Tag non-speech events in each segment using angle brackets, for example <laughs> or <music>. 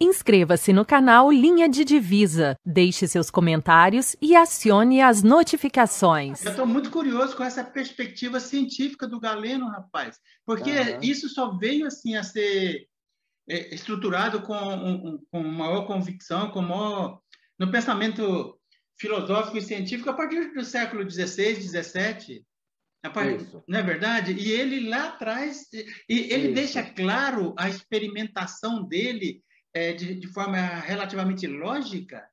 Inscreva-se no canal Linha de Divisa, deixe seus comentários e acione as notificações. Eu estou muito curioso com essa perspectiva científica do Galeno, rapaz, porque uhum. isso só veio assim a ser é, estruturado com, um, com maior convicção, com maior, no pensamento filosófico e científico a partir do século XVI, XVII. isso. não é verdade? E ele lá atrás, e ele Isso. deixa claro a experimentação dele é, de, de, forma relativamente lógica?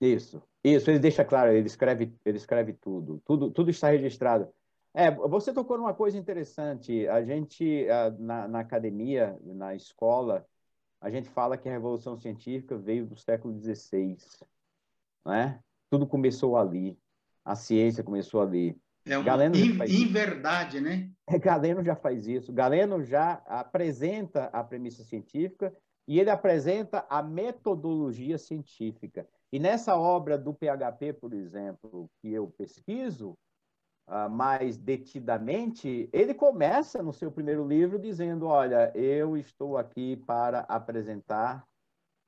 Isso, isso, ele deixa claro, ele escreve, ele escreve tudo, tudo, tudo está registrado. É, você tocou numa coisa interessante. A gente, na, na academia, na escola, a gente fala que a Revolução Científica veio do século XVI, né? Tudo começou ali, a ciência começou ali. É uma Galeno in, in verdade, né? <laughs> Galeno já faz isso. Galeno já apresenta a premissa científica e ele apresenta a metodologia científica. E nessa obra do PHP, por exemplo, que eu pesquiso uh, mais detidamente, ele começa no seu primeiro livro dizendo: Olha, eu estou aqui para apresentar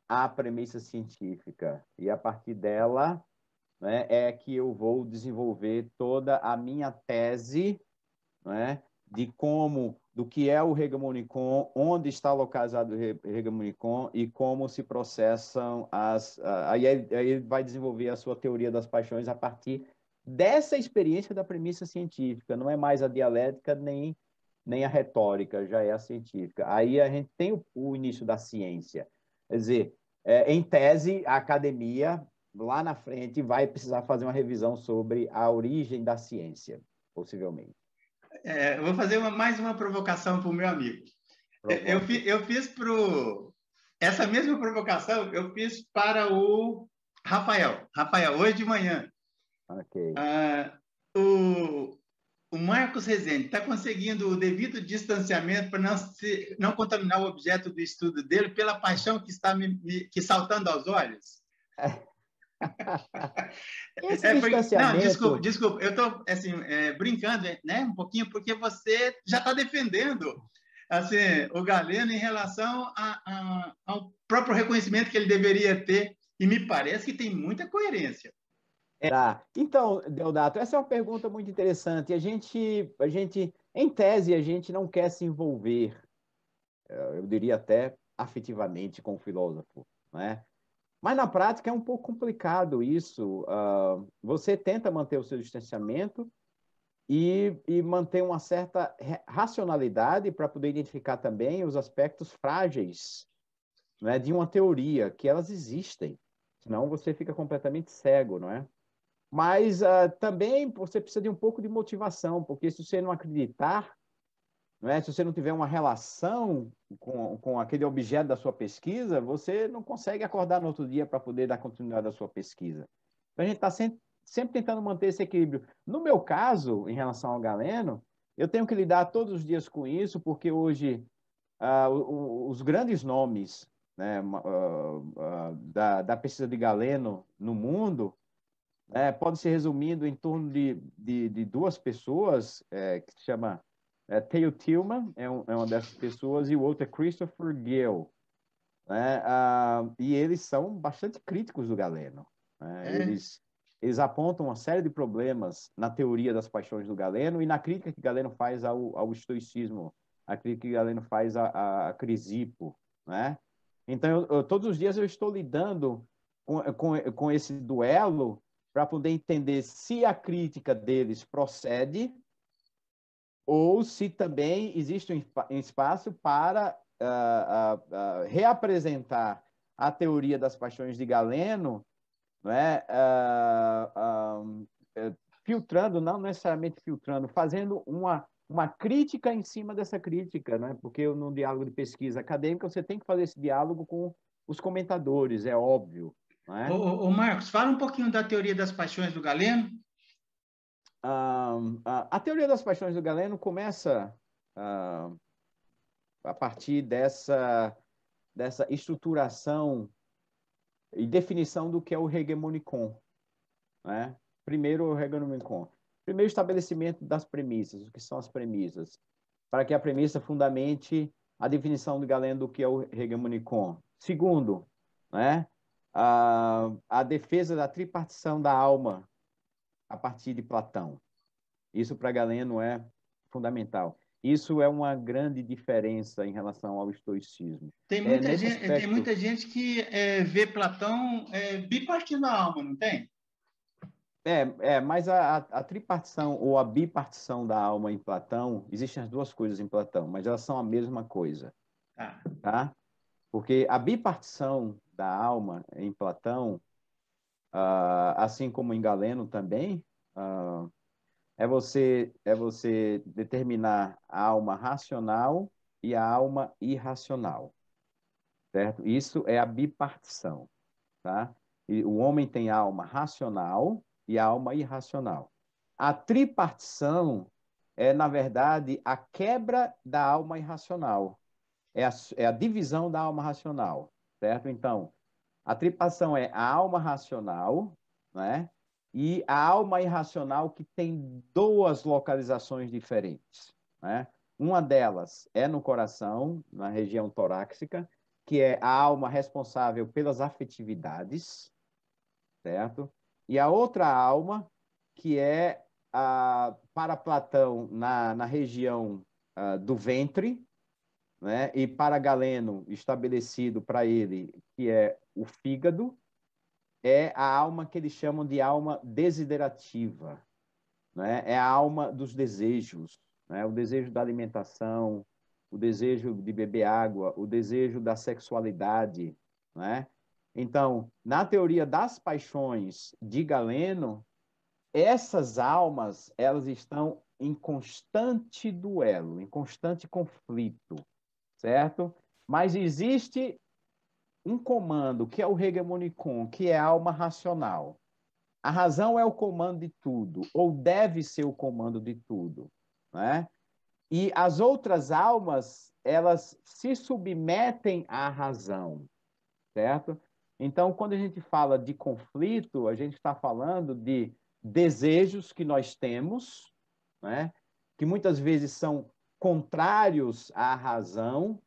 a premissa científica. E a partir dela né, é que eu vou desenvolver toda a minha tese né, de como do que é o Regamunicon, onde está localizado o Regamunicon e como se processam as. Aí, ele vai desenvolver a sua teoria das paixões a partir dessa experiência da premissa científica, não é mais a dialética nem, nem a retórica, já é a científica. Aí a gente tem o, o início da ciência. Quer dizer, é, em tese, a academia, lá na frente, vai precisar fazer uma revisão sobre a origem da ciência, possivelmente. É, eu vou fazer uma, mais uma provocação para o meu amigo. É, eu, eu, fiz para Essa mesma provocação eu fiz para o Rafael. Rafael, hoje de manhã. Ok. Ah, o, o Marcos Rezende está conseguindo o devido distanciamento para não, se, não contaminar o objeto do estudo dele pela paixão que está me, me que saltando aos olhos? <laughs> É, Esse é, foi, não, desculpa, desculpa, eu estou assim, é, brincando né, um pouquinho, porque você já está defendendo assim, o Galeno em relação a, a, ao próprio reconhecimento que ele deveria ter, e me parece que tem muita coerência. É, tá. então, Deodato, essa é uma pergunta muito interessante. A gente, a gente, em tese, a gente não quer se envolver, eu diria até afetivamente, com o filósofo. Né? Mas na prática é um pouco complicado isso. Uh, você tenta manter o seu distanciamento e, e manter uma certa racionalidade para poder identificar também os aspectos frágeis né, de uma teoria, que elas existem. Senão você fica completamente cego, não é? Mas uh, também você precisa de um pouco de motivação, porque se você não acreditar é? Se você não tiver uma relação com, com aquele objeto da sua pesquisa, você não consegue acordar no outro dia para poder dar continuidade à sua pesquisa. Então, a gente está sempre, sempre tentando manter esse equilíbrio. No meu caso, em relação ao Galeno, eu tenho que lidar todos os dias com isso, porque hoje ah, os grandes nomes né, ah, ah, da, da pesquisa de Galeno no mundo é, pode ser resumido em torno de, de, de duas pessoas, é, que se chama é, Theo Tillman é, um, é, uma dessas pessoas e o outro é Christopher Gill. Né? Ah, e eles são bastante críticos do Galeno. Né? É. Eles, eles apontam uma série de problemas na teoria das paixões do Galeno e na crítica que Galeno faz ao, ao estoicismo, a crítica que Galeno faz a, a Crisipo. Né? Então, eu, eu, todos os dias eu estou lidando com, com, com esse duelo para poder entender se a crítica deles procede ou se também existe um espaço para uh, uh, uh, reapresentar a teoria das paixões de Galeno, não é? é? filtrando, não necessariamente filtrando, fazendo uma, uma crítica em cima dessa crítica, né? porque no diálogo de pesquisa acadêmica você tem que fazer esse diálogo com os comentadores, é óbvio. Não é? Ô, ô, Marcos, fala um pouquinho da teoria das paixões do Galeno a, teoria das paixões do Galeno começa uh, a partir dessa, dessa estruturação e definição do que é o hegemonicon. Né? Primeiro, o hegemonicon. Primeiro, estabelecimento das premissas. O que são as premissas? Para que a premissa fundamente a definição do Galeno do que é o hegemonicon. Segundo, né? a, a defesa da tripartição da alma a partir de Platão. Isso para Galeno é fundamental. Isso é uma grande diferença em relação ao estoicismo. Tem é, muita, é, gente, aspecto... tem muita gente que é, vê Platão é, bipartido alma, não tem? É, é mas a, a, tripartição ou a bipartição da alma em Platão, existem as duas coisas em Platão, mas elas são a mesma coisa. Tá? tá? Porque a bipartição da alma em Platão uh, assim como em Galeno também, uh, é você é você determinar a alma racional e a alma irracional, certo? Isso é a bipartição, tá? E o homem tem a alma racional e a alma irracional. A tripartição é, na verdade, a quebra da alma irracional. É a, é a divisão da alma racional, certo? Então, a tripação é a alma racional, né? E a alma irracional que tem duas localizações diferentes, né? Uma delas é no coração, na região torácica, que é a alma responsável pelas afetividades, certo? E a outra alma, que é a, para Platão, na, na região a, ah, do ventre, né? e para Galeno, estabelecido para ele, que é o fígado é a alma que eles chamam de alma desiderativa, né? é a alma dos desejos, né? o desejo da alimentação, o desejo de beber água, o desejo da sexualidade. Né? Então, na teoria das paixões de Galeno, essas almas elas estão em constante duelo, em constante conflito, certo? Mas existe um comando, que é o hegemonicon, que é a alma racional. A razão é o comando de tudo, ou deve ser o comando de tudo, né? E as outras almas, elas se submetem à razão, certo? Então, quando a gente fala de conflito, a gente está falando de desejos que nós temos, né? que muitas vezes são contrários à razão,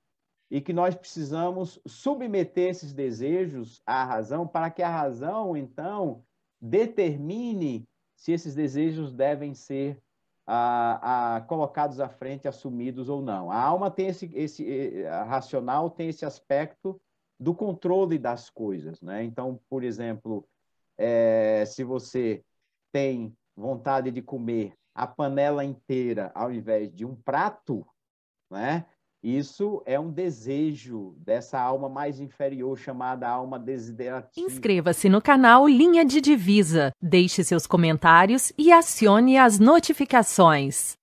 e que nós precisamos submeter esses desejos à razão para que a razão, então, determine se esses desejos devem ser a, a, colocados à frente, assumidos ou não. A alma tem esse, esse a racional tem esse aspecto do controle das coisas, né? Então, por exemplo, é, se você tem vontade de comer a panela inteira ao invés de um prato, né? Isso é um desejo dessa alma mais inferior chamada alma desiderativa. Inscreva-se no canal Linha de Divisa, deixe seus comentários e acione as notificações.